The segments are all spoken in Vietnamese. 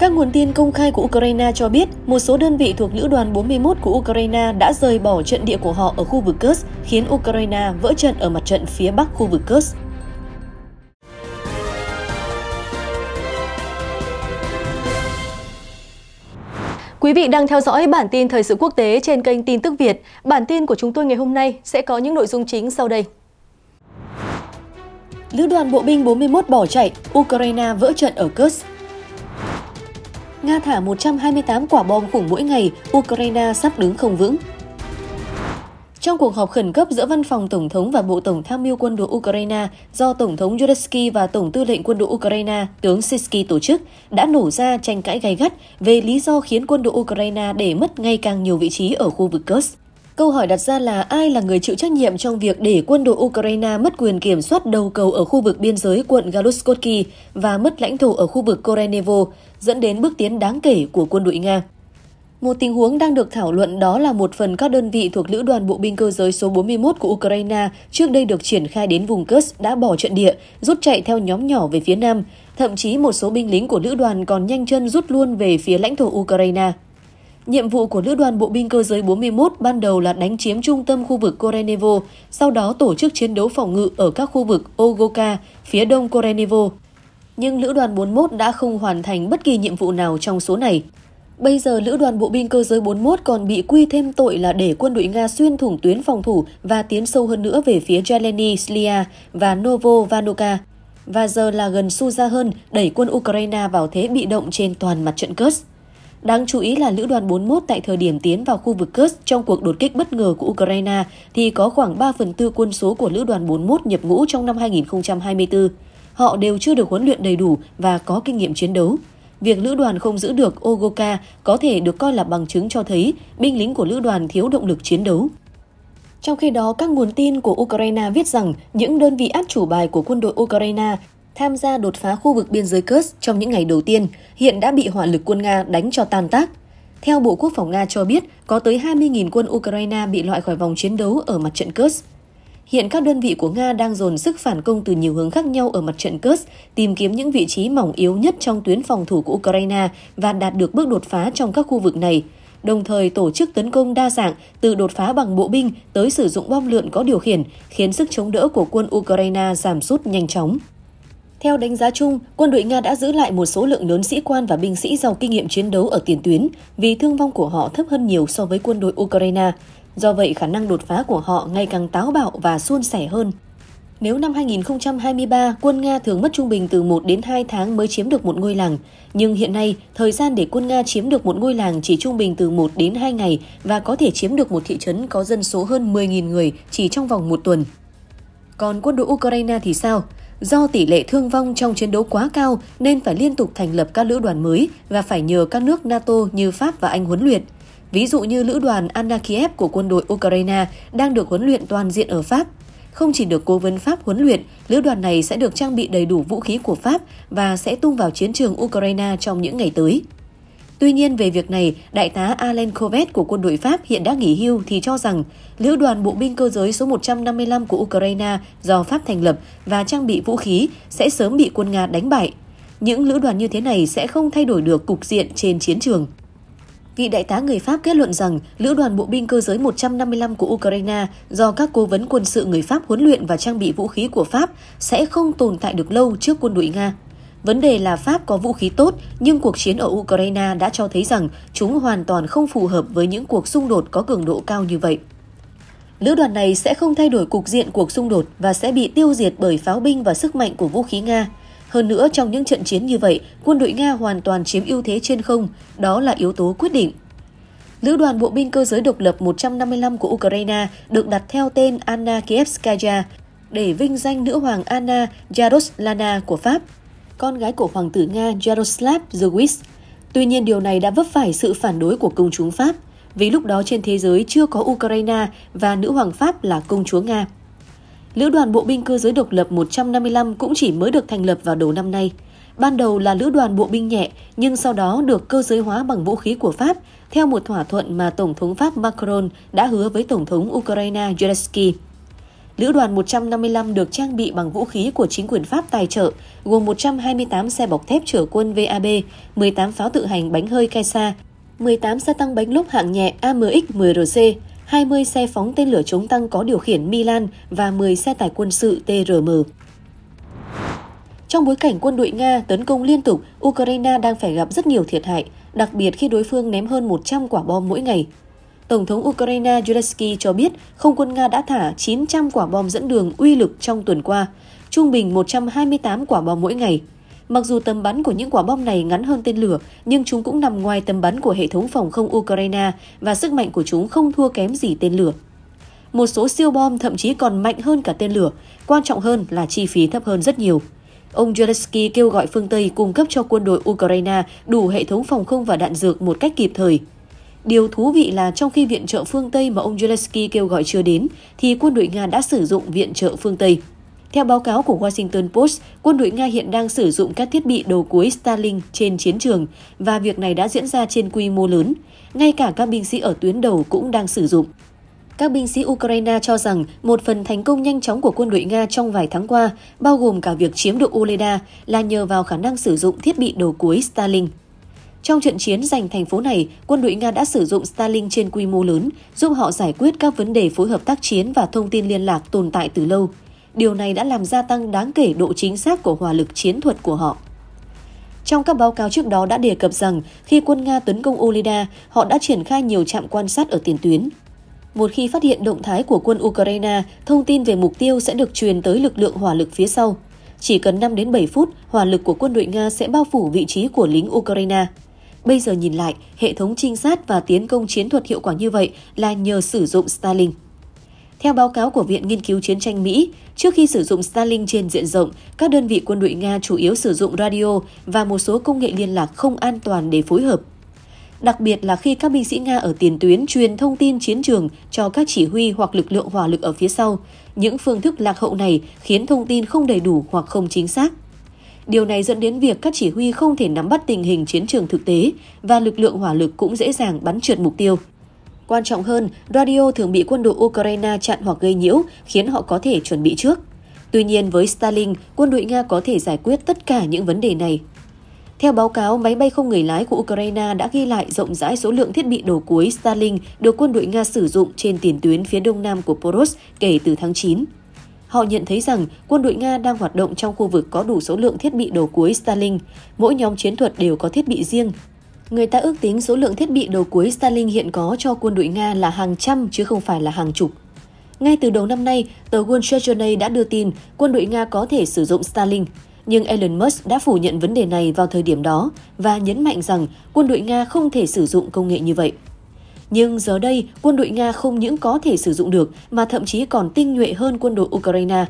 Các nguồn tin công khai của Ukraine cho biết một số đơn vị thuộc Lữ đoàn 41 của Ukraine đã rời bỏ trận địa của họ ở khu vực Kursk, khiến Ukraine vỡ trận ở mặt trận phía bắc khu vực Kursk. Quý vị đang theo dõi bản tin thời sự quốc tế trên kênh Tin tức Việt. Bản tin của chúng tôi ngày hôm nay sẽ có những nội dung chính sau đây. Lữ đoàn bộ binh 41 bỏ chạy, Ukraine vỡ trận ở Kursk. Nga thả 128 quả bom khủng mỗi ngày, Ukraine sắp đứng không vững. Trong cuộc họp khẩn cấp giữa Văn phòng Tổng thống và Bộ Tổng tham mưu quân đội Ukraine do Tổng thống Zelensky và Tổng tư lệnh quân đội Ukraine tướng Sisky tổ chức, đã nổ ra tranh cãi gay gắt về lý do khiến quân đội Ukraine để mất ngày càng nhiều vị trí ở khu vực Kursk. Câu hỏi đặt ra là ai là người chịu trách nhiệm trong việc để quân đội Ukraine mất quyền kiểm soát đầu cầu ở khu vực biên giới quận Galushkovky và mất lãnh thổ ở khu vực Korenevo, dẫn đến bước tiến đáng kể của quân đội Nga. Một tình huống đang được thảo luận đó là một phần các đơn vị thuộc Lữ đoàn Bộ binh cơ giới số 41 của Ukraine trước đây được triển khai đến vùng Kursk đã bỏ trận địa, rút chạy theo nhóm nhỏ về phía nam. Thậm chí một số binh lính của Lữ đoàn còn nhanh chân rút luôn về phía lãnh thổ Ukraine. Nhiệm vụ của Lữ đoàn Bộ binh cơ giới 41 ban đầu là đánh chiếm trung tâm khu vực Korenevo, sau đó tổ chức chiến đấu phòng ngự ở các khu vực Ogoka, phía đông Korenevo. Nhưng Lữ đoàn 41 đã không hoàn thành bất kỳ nhiệm vụ nào trong số này. Bây giờ, Lữ đoàn Bộ binh cơ giới 41 còn bị quy thêm tội là để quân đội Nga xuyên thủng tuyến phòng thủ và tiến sâu hơn nữa về phía Jeleny Slia và Novo Vanoka. Và giờ là gần Suza hơn, đẩy quân Ukraine vào thế bị động trên toàn mặt trận Kursk. Đáng chú ý là lữ đoàn 41 tại thời điểm tiến vào khu vực Kursk trong cuộc đột kích bất ngờ của Ukraine thì có khoảng 3 phần tư quân số của lữ đoàn 41 nhập ngũ trong năm 2024. Họ đều chưa được huấn luyện đầy đủ và có kinh nghiệm chiến đấu. Việc lữ đoàn không giữ được Ogoka có thể được coi là bằng chứng cho thấy binh lính của lữ đoàn thiếu động lực chiến đấu. Trong khi đó, các nguồn tin của Ukraine viết rằng những đơn vị át chủ bài của quân đội Ukraine tham gia đột phá khu vực biên giới Kursk trong những ngày đầu tiên, hiện đã bị hỏa lực quân Nga đánh cho tan tác. Theo Bộ Quốc phòng Nga cho biết, có tới 20.000 quân Ukraine bị loại khỏi vòng chiến đấu ở mặt trận Kursk. Hiện các đơn vị của Nga đang dồn sức phản công từ nhiều hướng khác nhau ở mặt trận Kursk, tìm kiếm những vị trí mỏng yếu nhất trong tuyến phòng thủ của Ukraine và đạt được bước đột phá trong các khu vực này, đồng thời tổ chức tấn công đa dạng từ đột phá bằng bộ binh tới sử dụng bom lượn có điều khiển, khiến sức chống đỡ của quân Ukraine giảm sút nhanh chóng. Theo đánh giá chung, quân đội Nga đã giữ lại một số lượng lớn sĩ quan và binh sĩ giàu kinh nghiệm chiến đấu ở tiền tuyến vì thương vong của họ thấp hơn nhiều so với quân đội Ukraine. Do vậy, khả năng đột phá của họ ngày càng táo bạo và suôn sẻ hơn. Nếu năm 2023, quân Nga thường mất trung bình từ 1 đến 2 tháng mới chiếm được một ngôi làng, nhưng hiện nay, thời gian để quân Nga chiếm được một ngôi làng chỉ trung bình từ 1 đến 2 ngày và có thể chiếm được một thị trấn có dân số hơn 10.000 người chỉ trong vòng một tuần. Còn quân đội Ukraine thì sao? Do tỷ lệ thương vong trong chiến đấu quá cao nên phải liên tục thành lập các lữ đoàn mới và phải nhờ các nước NATO như Pháp và Anh huấn luyện. Ví dụ như lữ đoàn Anna Kiev của quân đội Ukraine đang được huấn luyện toàn diện ở Pháp. Không chỉ được cố vấn Pháp huấn luyện, lữ đoàn này sẽ được trang bị đầy đủ vũ khí của Pháp và sẽ tung vào chiến trường Ukraine trong những ngày tới. Tuy nhiên về việc này, Đại tá Alain Kovet của quân đội Pháp hiện đã nghỉ hưu thì cho rằng Lữ đoàn bộ binh cơ giới số 155 của Ukraine do Pháp thành lập và trang bị vũ khí sẽ sớm bị quân Nga đánh bại. Những lữ đoàn như thế này sẽ không thay đổi được cục diện trên chiến trường. Vị đại tá người Pháp kết luận rằng lữ đoàn bộ binh cơ giới 155 của Ukraine do các cố vấn quân sự người Pháp huấn luyện và trang bị vũ khí của Pháp sẽ không tồn tại được lâu trước quân đội Nga. Vấn đề là Pháp có vũ khí tốt, nhưng cuộc chiến ở Ukraine đã cho thấy rằng chúng hoàn toàn không phù hợp với những cuộc xung đột có cường độ cao như vậy. Lữ đoàn này sẽ không thay đổi cục diện cuộc xung đột và sẽ bị tiêu diệt bởi pháo binh và sức mạnh của vũ khí Nga. Hơn nữa, trong những trận chiến như vậy, quân đội Nga hoàn toàn chiếm ưu thế trên không, đó là yếu tố quyết định. Lữ đoàn bộ binh cơ giới độc lập 155 của Ukraine được đặt theo tên Anna Kievskaya để vinh danh nữ hoàng Anna Yaroslana của Pháp con gái của hoàng tử Nga Jaroslav Zewis. Tuy nhiên điều này đã vấp phải sự phản đối của công chúng Pháp, vì lúc đó trên thế giới chưa có Ukraine và nữ hoàng Pháp là công chúa Nga. Lữ đoàn bộ binh cơ giới độc lập 155 cũng chỉ mới được thành lập vào đầu năm nay. Ban đầu là lữ đoàn bộ binh nhẹ, nhưng sau đó được cơ giới hóa bằng vũ khí của Pháp, theo một thỏa thuận mà Tổng thống Pháp Macron đã hứa với Tổng thống Ukraine Zelensky. Lữ đoàn 155 được trang bị bằng vũ khí của chính quyền Pháp tài trợ, gồm 128 xe bọc thép chở quân VAB, 18 pháo tự hành bánh hơi Kaisa, 18 xe tăng bánh lốp hạng nhẹ AMX-10RC, 20 xe phóng tên lửa chống tăng có điều khiển Milan và 10 xe tải quân sự TRM. Trong bối cảnh quân đội Nga tấn công liên tục, Ukraine đang phải gặp rất nhiều thiệt hại, đặc biệt khi đối phương ném hơn 100 quả bom mỗi ngày. Tổng thống Ukraine Zelensky cho biết không quân Nga đã thả 900 quả bom dẫn đường uy lực trong tuần qua, trung bình 128 quả bom mỗi ngày. Mặc dù tầm bắn của những quả bom này ngắn hơn tên lửa, nhưng chúng cũng nằm ngoài tầm bắn của hệ thống phòng không Ukraine và sức mạnh của chúng không thua kém gì tên lửa. Một số siêu bom thậm chí còn mạnh hơn cả tên lửa, quan trọng hơn là chi phí thấp hơn rất nhiều. Ông Zelensky kêu gọi phương Tây cung cấp cho quân đội Ukraine đủ hệ thống phòng không và đạn dược một cách kịp thời – Điều thú vị là trong khi viện trợ phương Tây mà ông Zelensky kêu gọi chưa đến, thì quân đội Nga đã sử dụng viện trợ phương Tây. Theo báo cáo của Washington Post, quân đội Nga hiện đang sử dụng các thiết bị đầu cuối Starlink trên chiến trường và việc này đã diễn ra trên quy mô lớn. Ngay cả các binh sĩ ở tuyến đầu cũng đang sử dụng. Các binh sĩ Ukraine cho rằng một phần thành công nhanh chóng của quân đội Nga trong vài tháng qua, bao gồm cả việc chiếm được Oleda, là nhờ vào khả năng sử dụng thiết bị đầu cuối Starlink. Trong trận chiến giành thành phố này, quân đội Nga đã sử dụng Stalin trên quy mô lớn, giúp họ giải quyết các vấn đề phối hợp tác chiến và thông tin liên lạc tồn tại từ lâu. Điều này đã làm gia tăng đáng kể độ chính xác của hỏa lực chiến thuật của họ. Trong các báo cáo trước đó đã đề cập rằng khi quân Nga tấn công Olida, họ đã triển khai nhiều trạm quan sát ở tiền tuyến. Một khi phát hiện động thái của quân Ukraine, thông tin về mục tiêu sẽ được truyền tới lực lượng hỏa lực phía sau. Chỉ cần 5 đến 7 phút, hỏa lực của quân đội Nga sẽ bao phủ vị trí của lính Ukraine. Bây giờ nhìn lại, hệ thống trinh sát và tiến công chiến thuật hiệu quả như vậy là nhờ sử dụng Starlink. Theo báo cáo của Viện Nghiên cứu Chiến tranh Mỹ, trước khi sử dụng Starlink trên diện rộng, các đơn vị quân đội Nga chủ yếu sử dụng radio và một số công nghệ liên lạc không an toàn để phối hợp. Đặc biệt là khi các binh sĩ Nga ở tiền tuyến truyền thông tin chiến trường cho các chỉ huy hoặc lực lượng hỏa lực ở phía sau, những phương thức lạc hậu này khiến thông tin không đầy đủ hoặc không chính xác. Điều này dẫn đến việc các chỉ huy không thể nắm bắt tình hình chiến trường thực tế và lực lượng hỏa lực cũng dễ dàng bắn trượt mục tiêu. Quan trọng hơn, radio thường bị quân đội Ukraine chặn hoặc gây nhiễu, khiến họ có thể chuẩn bị trước. Tuy nhiên với Stalin, quân đội Nga có thể giải quyết tất cả những vấn đề này. Theo báo cáo, máy bay không người lái của Ukraine đã ghi lại rộng rãi số lượng thiết bị đồ cuối Starlink được quân đội Nga sử dụng trên tiền tuyến phía đông nam của Poros kể từ tháng 9 họ nhận thấy rằng quân đội Nga đang hoạt động trong khu vực có đủ số lượng thiết bị đầu cuối Starlink. Mỗi nhóm chiến thuật đều có thiết bị riêng. Người ta ước tính số lượng thiết bị đầu cuối Starlink hiện có cho quân đội Nga là hàng trăm chứ không phải là hàng chục. Ngay từ đầu năm nay, tờ Wall Street Journal đã đưa tin quân đội Nga có thể sử dụng Starlink. Nhưng Elon Musk đã phủ nhận vấn đề này vào thời điểm đó và nhấn mạnh rằng quân đội Nga không thể sử dụng công nghệ như vậy. Nhưng giờ đây, quân đội Nga không những có thể sử dụng được mà thậm chí còn tinh nhuệ hơn quân đội Ukraine.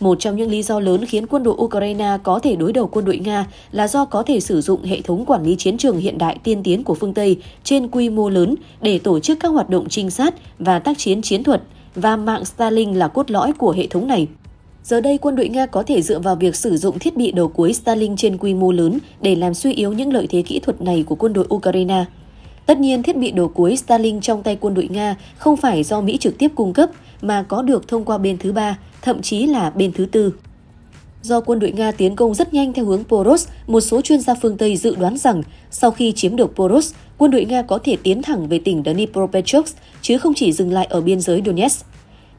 Một trong những lý do lớn khiến quân đội Ukraine có thể đối đầu quân đội Nga là do có thể sử dụng hệ thống quản lý chiến trường hiện đại tiên tiến của phương Tây trên quy mô lớn để tổ chức các hoạt động trinh sát và tác chiến chiến thuật, và mạng Starlink là cốt lõi của hệ thống này. Giờ đây, quân đội Nga có thể dựa vào việc sử dụng thiết bị đầu cuối Starlink trên quy mô lớn để làm suy yếu những lợi thế kỹ thuật này của quân đội Ukraine. Tất nhiên, thiết bị đồ cuối Starlink trong tay quân đội Nga không phải do Mỹ trực tiếp cung cấp mà có được thông qua bên thứ ba, thậm chí là bên thứ tư. Do quân đội Nga tiến công rất nhanh theo hướng Poros, một số chuyên gia phương Tây dự đoán rằng sau khi chiếm được Poros, quân đội Nga có thể tiến thẳng về tỉnh Dnipropetrovsk chứ không chỉ dừng lại ở biên giới Donetsk.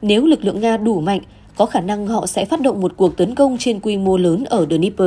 Nếu lực lượng Nga đủ mạnh, có khả năng họ sẽ phát động một cuộc tấn công trên quy mô lớn ở Dnipro.